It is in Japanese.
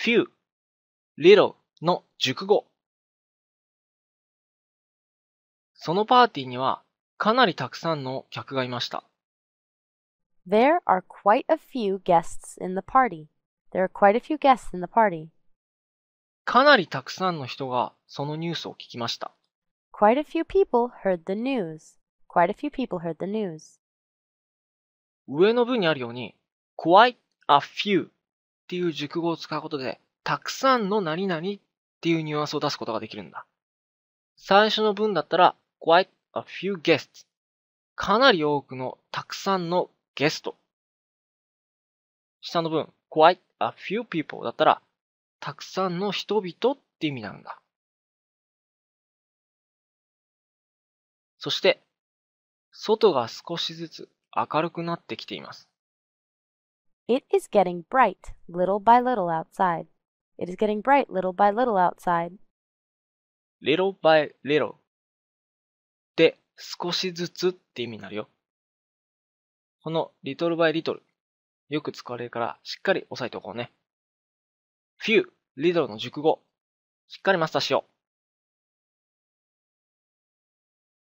few, little の熟語。そのパーティーにはかなりたくさんの客がいました。There are quite a few guests in the party. There are quite a few guests in the party. かなりたくさんの人がそのニュースを聞きました。Quite a few people heard the news. Quite a few people heard the news. 上の文にあるように、quite a few っていう熟語を使うことで、たくさんの何々っていうニュアンスを出すことができるんだ。最初の文だったら、quite a few guests。かなり多くのたくさんのゲスト。下の文、quite a few people だったら、たくさんの人々って意味なんだ。そして、外が少しずつ明るくなってきています。It is getting bright little by little outside. It is getting bright little by little outside. little by little で少しずつって意味になるよ。この little by little よく使われるからしっかり押さえておこうね。few little の熟語しっかりマスターしよう。